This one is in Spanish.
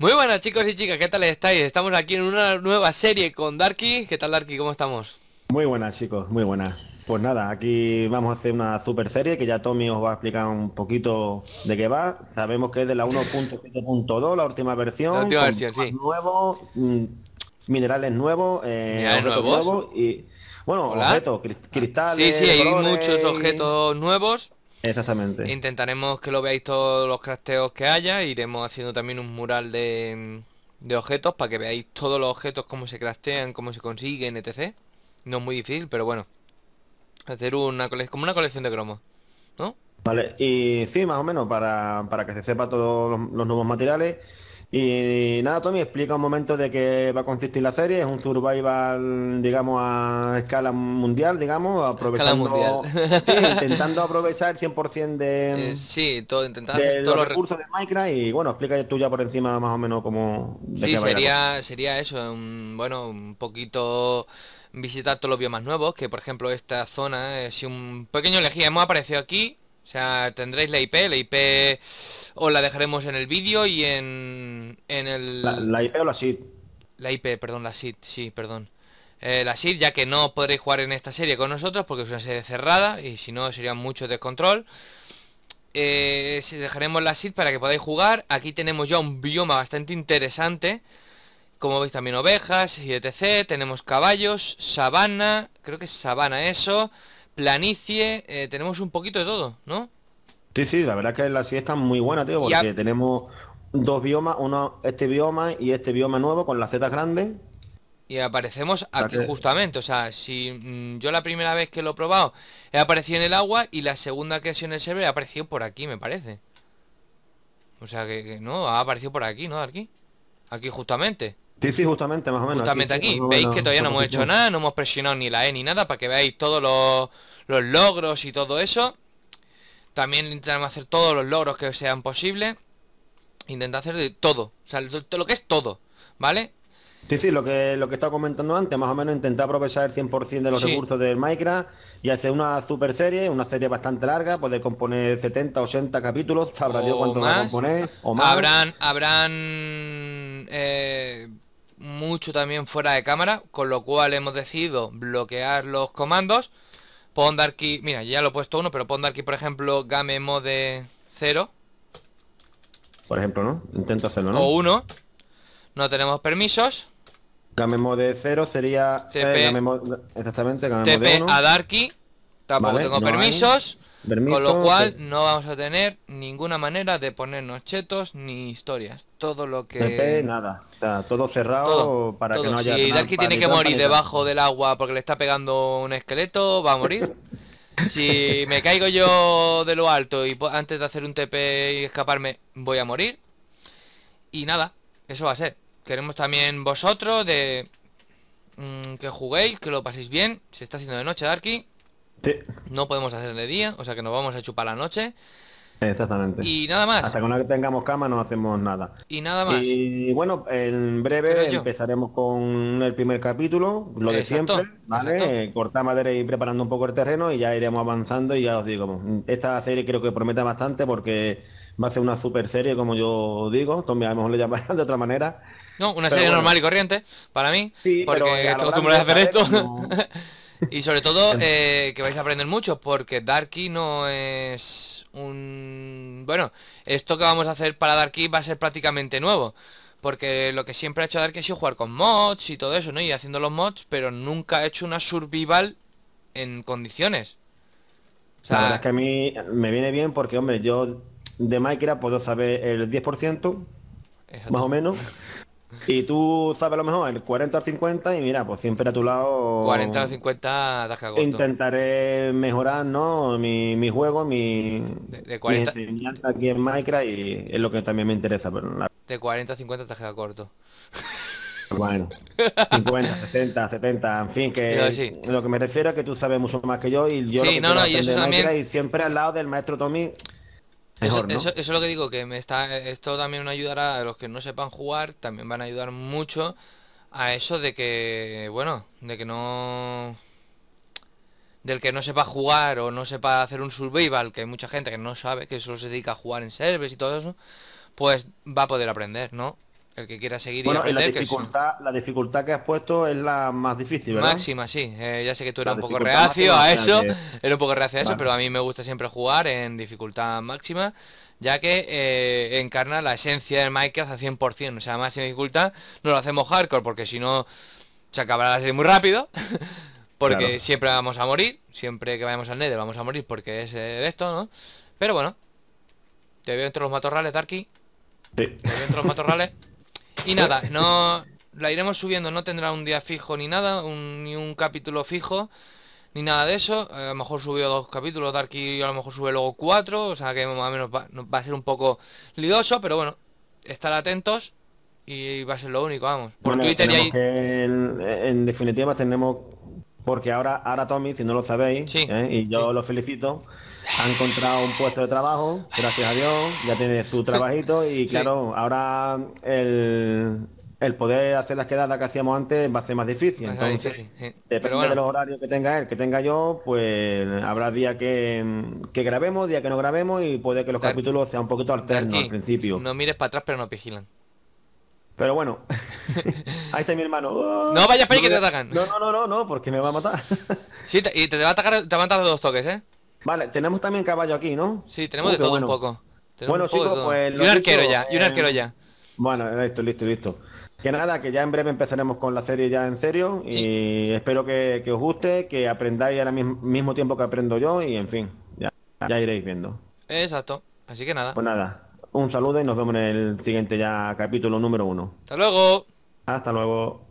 Muy buenas chicos y chicas, ¿qué tal estáis? Estamos aquí en una nueva serie con Darky. ¿Qué tal Darky? ¿Cómo estamos? Muy buenas chicos, muy buenas. Pues nada, aquí vamos a hacer una super serie que ya Tommy os va a explicar un poquito de qué va. Sabemos que es de la 1.7.2, la última versión. Nuevos, minerales nuevos, nuevos. y bueno, objetos, cristales. Sí, sí, hay muchos objetos nuevos. Exactamente. Intentaremos que lo veáis todos los crafteos que haya. Iremos haciendo también un mural de, objetos para que veáis todos los objetos, cómo se craftean, cómo se consiguen, etc. No es muy difícil, pero bueno. Hacer una como una colección de cromos, ¿no? Vale, y sí, más o menos, para, que se sepa todos los nuevos materiales. Y, nada, Tommy, explica un momento de qué va a consistir la serie. Es un survival, digamos, a escala mundial, digamos, aprovechando... intentando aprovechar el 100% de... Eh, sí, todo, intentando todos los, recursos de Minecraft y bueno, explica tú ya por encima más o menos cómo... sí, sería, sería eso, bueno, un poquito visitar todos los biomas nuevos, que por ejemplo esta zona es un pequeño lejía. Hemos aparecido aquí, o sea, tendréis la IP, la IP os la dejaremos en el vídeo y en, el... La, IP o la SID. La IP, perdón, la SID, sí, perdón. Eh, la SID, ya que no podréis jugar en esta serie con nosotros porque es una serie cerrada y si no sería mucho descontrol. Eh, dejaremos la SID para que podáis jugar. Aquí tenemos ya un bioma bastante interesante. Como veis también ovejas y etc. Tenemos caballos, sabana, creo que es sabana eso planicie, eh, tenemos un poquito de todo, ¿no? Sí, sí, la verdad es que la siesta es muy buena, tío, porque tenemos dos biomas, uno este bioma y este bioma nuevo con la zetas grande Y aparecemos aquí justamente, o sea, si mm, yo la primera vez que lo he probado he aparecido en el agua y la segunda que he sido en el server he aparecido por aquí, me parece. O sea que, no, ha aparecido por aquí, ¿no? Aquí. Aquí justamente. Sí, sí, justamente, más o menos. Justamente aquí. Veis que todavía no hemos hecho nada, no hemos presionado ni la E ni nada para que veáis todos los, los logros y todo eso. También intentamos hacer todos los logros que sean posibles. intenta hacer de todo. O sea, lo que es todo, ¿vale? Sí, sí, lo que, lo que estaba comentando antes, más o menos intentar aprovechar el 100% de los recursos del Minecraft y hacer una super serie, una serie bastante larga, poder componer 70, 80 capítulos, sabrá yo cuánto va a componer, o más. Habrán, habrán eh, mucho también fuera de cámara, con lo cual hemos decidido bloquear los comandos Pon dar mira, ya lo he puesto uno, pero pon dar por ejemplo, game mode 0. Por ejemplo, ¿no? Intento hacerlo, ¿no? O 1. No tenemos permisos. Game mode 0 sería... TP, eh, game mode, exactamente, game TP a dar Tampoco tengo permisos. Con lo cual no vamos a tener ninguna manera de ponernos chetos ni historias. Todo lo que... nada. O sea, todo cerrado para que no haya... Si Darky tiene que morir debajo del agua porque le está pegando un esqueleto, va a morir. si me caigo yo de lo alto y antes de hacer un TP y escaparme, voy a morir. Y nada, eso va a ser. Queremos también vosotros de... Mm, que juguéis, que lo paséis bien. Se está haciendo de noche, Darky. No podemos hacer de día, o sea que nos vamos a chupar la noche. Exactamente. Y nada más. Hasta que tengamos cama no hacemos nada. Y nada más. Y bueno, en breve empezaremos con el primer capítulo, lo de siempre, ¿vale? Cortar madera y preparando un poco el terreno y ya iremos avanzando y ya os digo, esta serie creo que promete bastante porque va a ser una super serie, como yo digo, Tommy a lo le llamarán de otra manera. No, una serie normal y corriente, para mí, sí, porque estoy acostumbrado a hacer esto. Y sobre todo em. eh, que vais a aprender mucho porque Darky no es un... Bueno, esto que vamos a hacer para Darky va a ser prácticamente nuevo. Porque lo que siempre ha hecho Darky ha sido jugar con mods y todo eso, ¿no? Y haciendo los mods, pero nunca ha hecho una survival en condiciones. La verdad es que a mí me viene bien porque, hombre, yo de Minecraft puedo saber el 10%, más o menos. Y tú sabes lo mejor, el 40 al 50 y mira, pues siempre a tu lado... 40 al 50 Intentaré mejorar, ¿no? Mi, juego, mi, de, 40... enseñanza aquí en Minecraft y es lo que también me interesa. De 40 a 50 tajas corto. Bueno, 50, 60, 70, en fin, que lo que me refiero es que tú sabes mucho más que yo y yo... lo que y siempre al lado del maestro Tommy eso, es lo que digo, que me está, esto también ayudará a los que no sepan jugar, también van a ayudar mucho a eso de que, bueno, de que no... Del que no sepa jugar o no sepa hacer un survival, que hay mucha gente que no sabe, que solo se dedica a jugar en servers y todo eso, pues va a poder aprender, ¿no? El que quiera seguir bueno, y aprender, la dificultad, que la dificultad que has puesto es la más difícil, ¿verdad? Máxima, sí. Eh, ya sé que tú eras un poco reacio a eso, era un poco reacio a eso, pero a mí me gusta siempre jugar en dificultad máxima, ya que eh, encarna la esencia del Minecraft a 100%. O sea, máxima dificultad no lo hacemos hardcore, porque si no se acabará la muy rápido. porque siempre vamos a morir, siempre que vayamos al Nether vamos a morir porque es eh, de esto, ¿no? Pero bueno, te veo entre los matorrales, Darky. Te veo entre los matorrales. Y nada, no la iremos subiendo, no tendrá un día fijo ni nada, ni un capítulo fijo, ni nada de eso. Eh, a lo mejor subió dos capítulos, Darky a lo mejor sube luego cuatro, o sea que más o menos va, a ser un poco lidoso, pero bueno, estar atentos y va a ser lo único, vamos. en, en, definitiva tenemos porque ahora, ahora Tommy, si no lo sabéis, ¿eh? y yo lo felicito, ha encontrado un puesto de trabajo, gracias a Dios, ya tiene su trabajito y claro, ahora el, el poder hacer las quedadas que hacíamos antes va a ser más difícil. Entonces, de los horarios que tenga él, que tenga yo, pues habrá día que, que grabemos, día que no grabemos y puede que los capítulos sean un poquito alternos al principio. No mires para atrás, pero no vigilan. Pero bueno, ahí está mi hermano. No vayas para allí que te atacan. No, no, no, no, no, porque me va a matar. sí, y te va a atacar, te va a matar dos toques, ¿eh? Vale, tenemos también caballo aquí, ¿no? Sí, tenemos uh, de todo un poco. bueno, un chicos, pues... Y un arquero ya, y un eh, arquero ya. Bueno, listo, listo, listo. Que nada, que ya en breve empezaremos con la serie ya en serio y espero que, que, os guste, que aprendáis al mismo, mismo tiempo que aprendo yo y en fin, ya, ya iréis viendo. Exacto, así que nada. Pues nada, un saludo y nos vemos en el siguiente ya capítulo número uno. Hasta luego. Hasta luego.